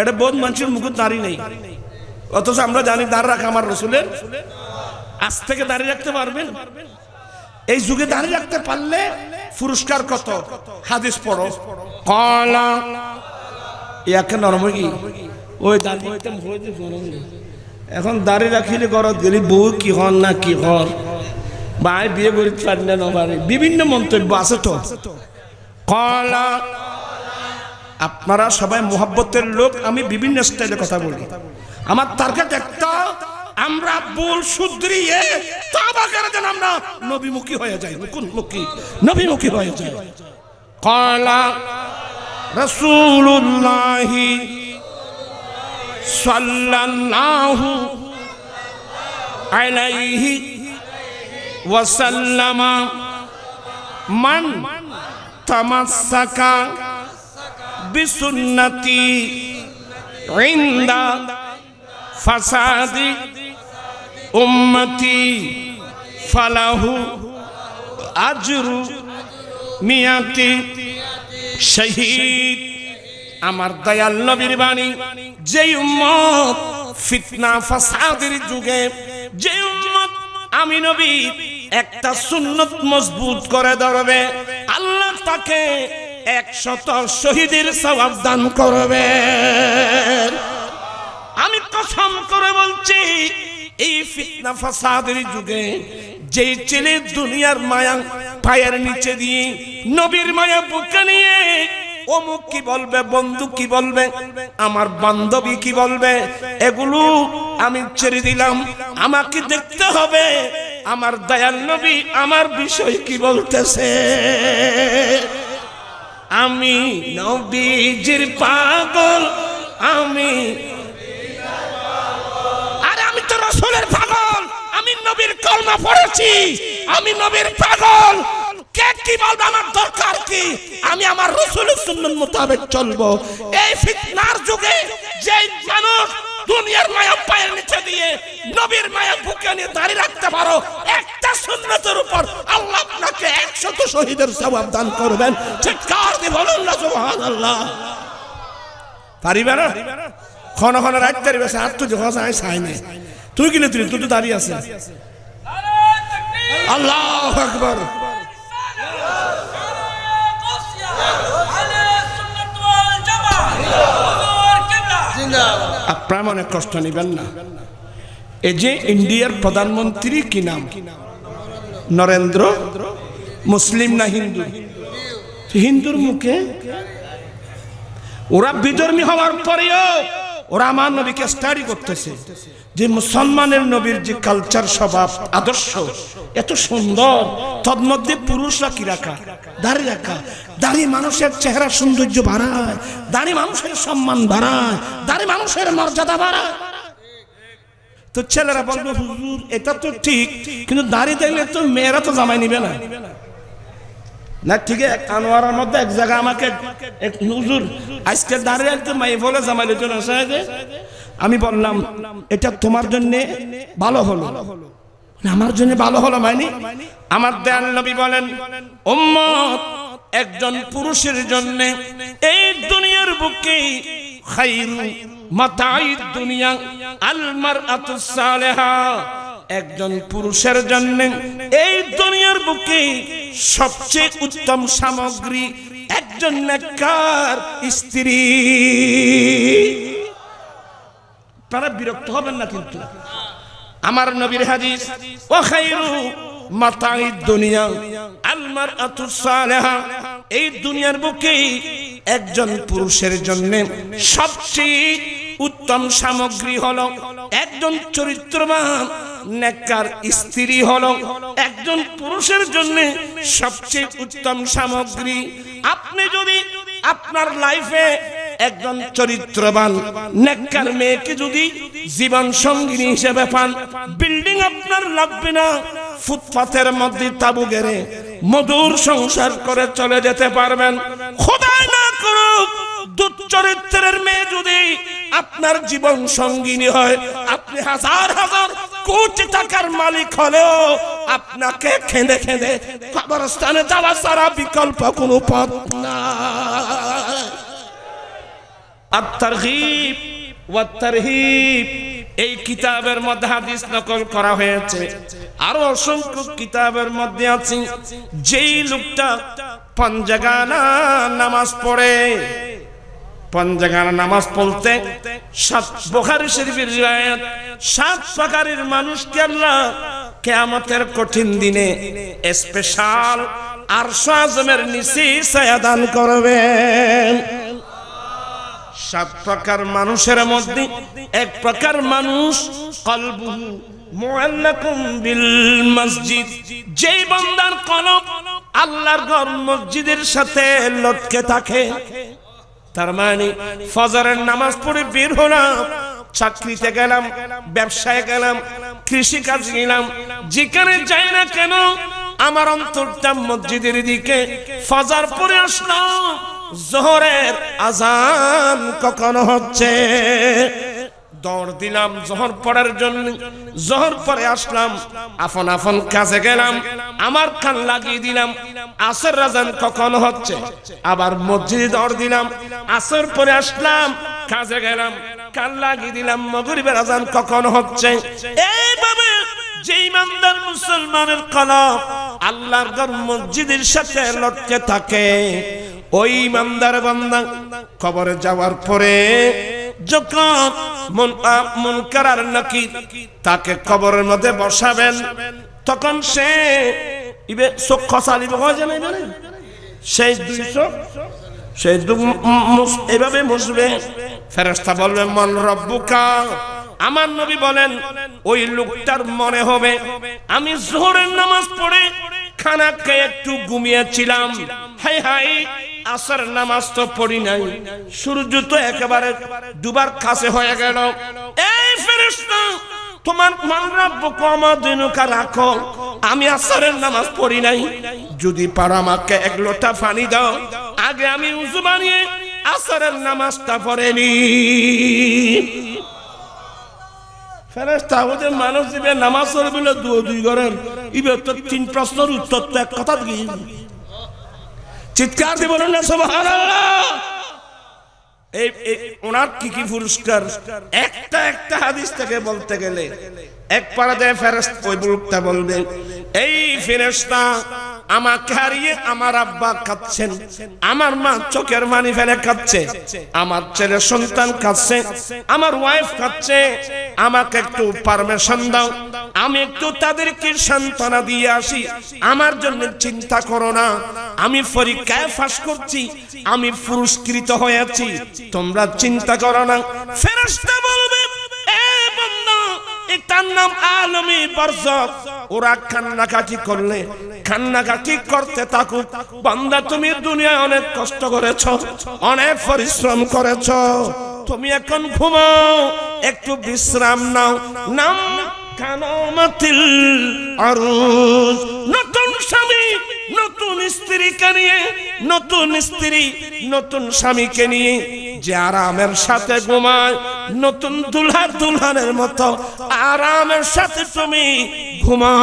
এটা বোধ মানুষের মুখে দাঁড়িয়ে নেই অথচ আমরা জানি দাঁড় রাখা আমার রসুলের আজ থেকে দাঁড়িয়ে রাখতে পারবেন এই যুগে দাঁড়িয়ে রাখতে পারলে পুরস্কার কত হাদিস পড়ো কলা ইয়াকে নরম কি ওই এখন দাঁড়িয়ে রাখিলে ঘরত গেলি বউ কি হন না কি হন বা বিয়ে করিতে পারি না বিভিন্ন মন্তব্য আছে তো কলা আপনারা সবাই মোহাব্বতের লোক আমি বিভিন্ন স্টাইলে কথা বলি আমার টার্গেট একটা আমরা বল শুধরিয়ে তাবা করে যেন আমরা নবীমুখী হয়ে যাই মুখী নবীমুখী হয়ে যাই কলা রসুল্লাহি সাল্লাল্লাহু আলাইহি ওয়াসাল্লামা মান তামাসাকা বিসুন্নতি ইন্দা ফাসাদি উম্মতি ফালাহু আজরু মিয়াতি শহীদ আমার দয়াল নবীর বাণী যে উম্মত ফিতনা ফাসাদের যুগে যে উম্মত আমি নবী একটা সুন্নত মজবুত করে ধরবে আল্লাহ তাকে একশত শহীদের সবাব দান করবে আমি কসম করে বলছি এই ফিতনা ফসাদের যুগে যে ছেলে দুনিয়ার মায়া পায়ের নিচে দিয়ে নবীর মায়া বুকে নিয়ে অমুক কি বলবে বন্ধু কি বলবে আমার বান্ধবী কি বলবে এগুলো আমি ছেড়ে দিলাম আমাকে দেখতে হবে আমার দয়াল নবী আমার বিষয় কি বলতেছে আমি নবীজির পাগল আমি আরে আমি তো রসুলের পাগল আমি নবীর কলমা পড়েছি আমি নবীর পাগল কে কি বলবে আমার দরকার কি আমি আমার রসুলের সুন্নত মোতাবেক চলবো এই ফিতনার যুগে যে মানুষ দুনিয়ার মায়া পায়ের নিচে দিয়ে নবীর মায়া বুকে নিয়ে দাঁড়িয়ে রাখতে পারো এক একটা সুন্নতের উপর আল্লাহ আপনাকে একশত শহীদের সবাব দান করবেন চিৎকার দিয়ে বলুন না আল্লাহ পারিবে না ক্ষণ ক্ষণ আর তো যখন চাই তুই কিনে তুই তুই তো দাঁড়িয়ে আছে আল্লাহ আকবর আপনার মনে কষ্ট নেবেন না এই যে ইন্ডিয়ার প্রধানমন্ত্রী কি নাম নরেন্দ্র মুসলিম না হিন্দু হিন্দুর মুখে ওরা বিধর্মী হওয়ার পরেও ওরা আমার নবীকে স্টাডি করতেছে যে মুসলমানের নবীর যে কালচার স্বভাব আদর্শ এত সুন্দর তদমধ্যে পুরুষরা কি রাখা দাঁড়িয়ে রাখা দাড়ি মানুষের চেহারা সৌন্দর্য বাড়ায় দাড়ি মানুষের সম্মান বাড়ায় দাড়ি মানুষের মর্যাদা বাড়ায় তো ছেলেরা বলবে হুজুর এটা তো ঠিক কিন্তু দাঁড়িয়ে দেখলে তো মেয়েরা তো জামাই নিবে না না ঠিক মধ্যে এক জায়গা আমাকে হুজুর আজকে দাঁড়িয়ে একদম বলে জামাই আমি বললাম এটা তোমার জন্য ভালো হলো আমার জন্য ভালো হলো মানে আমার দেয়াল নবী বলেন উম্মত একজন পুরুষের জন্য এই দুনিয়ার বুকে খাইরু দুনিয়া আলমার একজন পুরুষের জন্য এই দুনিয়ার বুকে সবচেয়ে উত্তম সামগ্রী একজন নেককার স্ত্রী তারা বিরক্ত হবেন না কিন্তু আমার নবীর হাদিস ও খাইরু মাতাই দুনিয়া আলমার আতুসালেহা এই দুনিয়ার বুকে একজন পুরুষের জন্য সবচেয়ে উত্তম সামগ্রী হলো একজন চরিত্রবান নেককার স্ত্রী হলো একজন পুরুষের জন্য সবচেয়ে উত্তম সামগ্রী আপনি যদি আপনার লাইফে একজন চরিত্রবান নেককার মেয়েকে যদি জীবন সঙ্গিনী হিসেবে পান বিল্ডিং আপনার লাগবে না ফুটপাথের মধ্যে তাবু গেড়ে মধুর সংসার করে চলে যেতে পারবেন খোদা দুচ্চরিত্রের মেয়ে যদি আপনার জীবন সঙ্গিনী হয় আপনি হাজার হাজার কোটি টাকার মালিক হলেও আপনাকে খেঁদে খেঁদে কবরস্থানে যাওয়া ছাড়া বিকল্প কোনো পথ না এই কিতাবের মধ্যে হাদিস নকল করা হয়েছে আরো অসংখ্য কিতাবের মধ্যে আছে যেই লোকটা পঞ্জাগানা নামাজ পড়ে পঞ্জাগানা নামাজ পড়তে সাত বোখারি শরীফের রিবায়াত সাত প্রকারের মানুষকে আল্লাহ কেয়ামতের কঠিন দিনে স্পেশাল আরশ আজমের নিচে ছায়াদান করবেন সাত প্রকার মানুষের মধ্যে এক প্রকার মানুষ কলবুহু মুআল্লাকুম বিল মসজিদ যেই বান্দার কলব আল্লাহর ঘর মসজিদের সাথে লটকে থাকে তার মানে ফজরের নামাজ পড়ে বের হলাম চাকরিতে গেলাম ব্যবসায় গেলাম কৃষি কাজ নিলাম যেখানে যাই না কেন আমার অন্তরটা মসজিদের দিকে ফজার পরে আসলাম জোহরের আজান কখনো হচ্ছে দৌড় দিলাম জহর পড়ার জন্য জহর পরে আসলাম আফন আফন কাছে গেলাম আমার খান লাগিয়ে দিলাম আসর রাজান কখন হচ্ছে আবার মসজিদে দৌড় দিলাম আসর পরে আসলাম কাছে গেলাম কান লাগিয়ে দিলাম মগরিবের আজান কখন হচ্ছে এইভাবে যে ইমানদার মুসলমানের কলম আল্লাহর ঘর মসজিদের সাথে লটকে থাকে ওই ইমানদার বান্দা খবরে যাওয়ার পরে যখন তাকে কবরের মধ্যে বসাবেন তখন সে ইবে খসালি সেই দুই সেই এভাবে মুসবে বলবে মন রব্বুকা আমার নবী বলেন ওই লোকটার মনে হবে আমি জোহরের নামাজ পড়ে খানা একটু ঘুমিয়েছিলাম হাই হাই আসার নামাজ তো পড়ি নাই সূর্য তো একেবারে দুবার কাছে হয়ে গেল এই ফেরেশতা তোমার মান রাখবো রাখো আমি আসারের নামাজ পড়ি নাই যদি পারো আমাকে এক লোটা ফানি দাও আগে আমি উঁচু বানিয়ে আসারের নামাজটা পড়ে নি ফেরেস্তাহুদের মানুষ দিবে নামাজ পড়ে দু দুই ঘরের ইবে তো তিন প্রশ্নের উত্তর তো এক কথা দিয়ে চিৎকার দিয়ে বলুন না সোভান এই ওনার কি কি পুরস্কার একটা একটা হাদিস থেকে বলতে গেলে এক পাড়াতে ফেরস্ত ওই বুলুকটা বলবে এই ফেরেস্তা আমাকে হারিয়ে আমার আব্বা কাঁদছেন আমার মা চোখের মানি ফেলে কাঁদছে আমার ছেলে সন্তান কাঁদছে আমার ওয়াইফ কাঁদছে আমাকে একটু পারমিশন দাও আমি একটু তাদেরকে সান্ত্বনা দিয়ে আসি আমার জন্য চিন্তা করো না আমি পরীক্ষায় ফাঁস করছি আমি পুরস্কৃত হয়েছি তোমরা চিন্তা করো না ফেরস্তা বলবে এ বন্ধ এটার নাম আলমী বর্ষক ওরা কান্নাকাটি করলে কান্নাকাটি করতে থাকুক বান্দা তুমি দুনিয়ায় অনেক কষ্ট করেছ অনেক পরিশ্রম করেছ তুমি এখন ঘুমাও একটু বিশ্রাম নাও নাম নতুন স্বামী নতুন স্ত্রীকে নিয়ে নতুন স্ত্রী নতুন স্বামীকে নিয়ে যে আরামের সাথে ঘুমায় নতুন দুলহার দুলহানের মতো আরামের সাথে তুমি ঘুমা